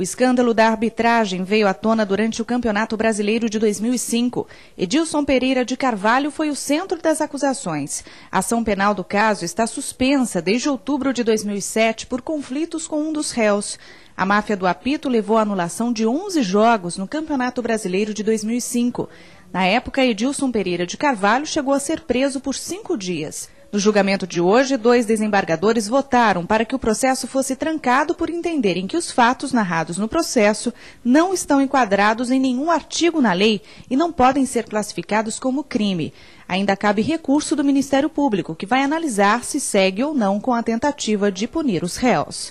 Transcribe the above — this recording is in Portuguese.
O escândalo da arbitragem veio à tona durante o Campeonato Brasileiro de 2005. Edilson Pereira de Carvalho foi o centro das acusações. A ação penal do caso está suspensa desde outubro de 2007 por conflitos com um dos réus. A máfia do apito levou à anulação de 11 jogos no Campeonato Brasileiro de 2005. Na época, Edilson Pereira de Carvalho chegou a ser preso por cinco dias. No julgamento de hoje, dois desembargadores votaram para que o processo fosse trancado por entenderem que os fatos narrados no processo não estão enquadrados em nenhum artigo na lei e não podem ser classificados como crime. Ainda cabe recurso do Ministério Público, que vai analisar se segue ou não com a tentativa de punir os réus.